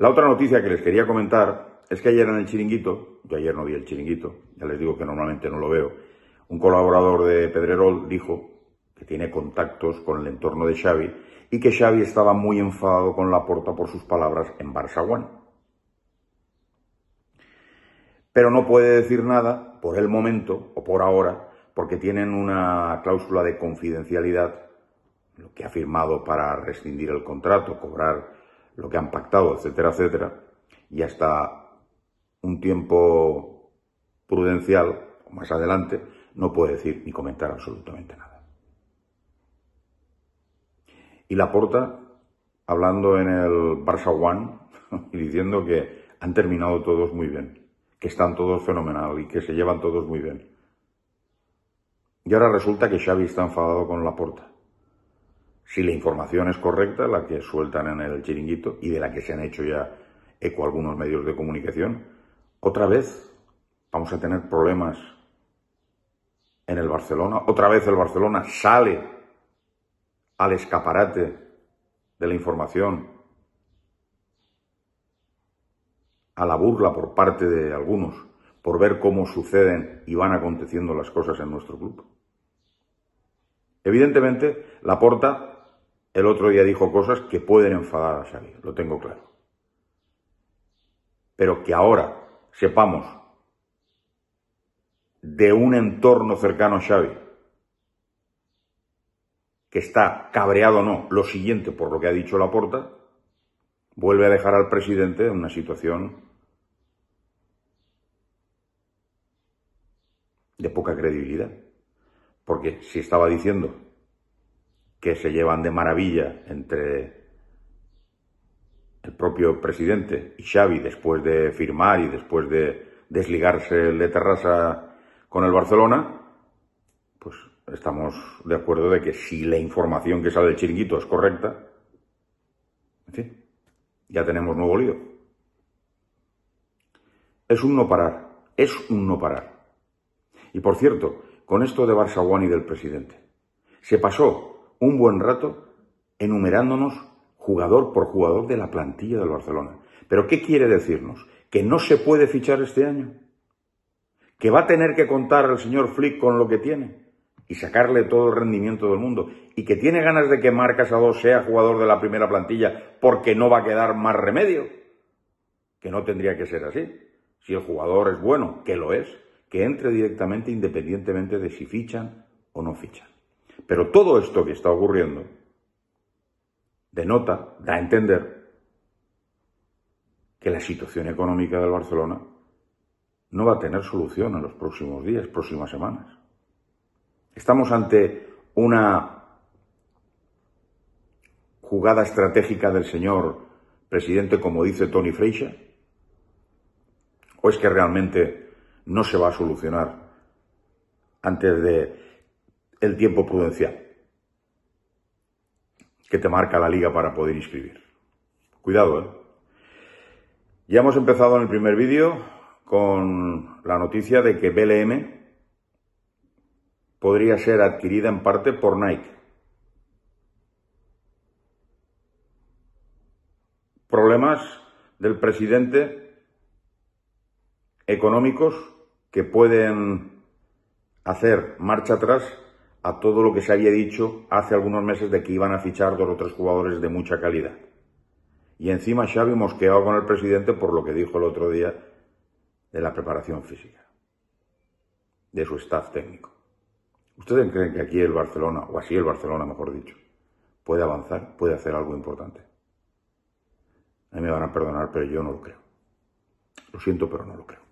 La otra noticia que les quería comentar es que ayer en el chiringuito, yo ayer no vi el chiringuito, ya les digo que normalmente no lo veo, un colaborador de Pedrerol dijo que tiene contactos con el entorno de Xavi y que Xavi estaba muy enfadado con la porta por sus palabras en Barça Pero no puede decir nada por el momento o por ahora porque tienen una cláusula de confidencialidad, lo que ha firmado para rescindir el contrato, cobrar lo que han pactado, etcétera, etcétera, y hasta un tiempo prudencial, o más adelante, no puede decir ni comentar absolutamente nada. Y Laporta, hablando en el Barça One y diciendo que han terminado todos muy bien, que están todos fenomenal y que se llevan todos muy bien. Y ahora resulta que Xavi está enfadado con Laporta si la información es correcta, la que sueltan en el chiringuito y de la que se han hecho ya eco algunos medios de comunicación, otra vez vamos a tener problemas en el Barcelona, otra vez el Barcelona sale al escaparate de la información, a la burla por parte de algunos, por ver cómo suceden y van aconteciendo las cosas en nuestro club. Evidentemente, la porta el otro día dijo cosas que pueden enfadar a Xavi, lo tengo claro. Pero que ahora sepamos de un entorno cercano a Xavi, que está cabreado o no, lo siguiente por lo que ha dicho Laporta, vuelve a dejar al presidente en una situación de poca credibilidad. Porque si estaba diciendo que se llevan de maravilla entre el propio presidente y Xavi después de firmar y después de desligarse de Terrassa con el Barcelona, pues estamos de acuerdo de que si la información que sale del chiringuito es correcta, en fin, ya tenemos nuevo lío. Es un no parar, es un no parar. Y por cierto, con esto de Barça y del presidente, se pasó un buen rato enumerándonos jugador por jugador de la plantilla del Barcelona. Pero ¿qué quiere decirnos? ¿Que no se puede fichar este año? ¿Que va a tener que contar el señor Flick con lo que tiene? y sacarle todo el rendimiento del mundo. Y que tiene ganas de que Marcas sea jugador de la primera plantilla porque no va a quedar más remedio. Que no tendría que ser así. Si el jugador es bueno, que lo es, que entre directamente independientemente de si fichan o no fichan. Pero todo esto que está ocurriendo denota, da a entender, que la situación económica del Barcelona no va a tener solución en los próximos días, próximas semanas. Estamos ante una jugada estratégica del señor presidente, como dice Tony Freixa, o es que realmente no se va a solucionar antes de el tiempo prudencial que te marca la liga para poder inscribir. Cuidado, ¿eh? Ya hemos empezado en el primer vídeo con la noticia de que BLM podría ser adquirida en parte por Nike. Problemas del presidente económicos que pueden hacer marcha atrás a todo lo que se había dicho hace algunos meses de que iban a fichar dos o tres jugadores de mucha calidad. Y encima Xavi mosqueaba con el presidente por lo que dijo el otro día de la preparación física, de su staff técnico. ¿Ustedes creen que aquí el Barcelona, o así el Barcelona mejor dicho, puede avanzar, puede hacer algo importante? A mí me van a perdonar, pero yo no lo creo. Lo siento, pero no lo creo.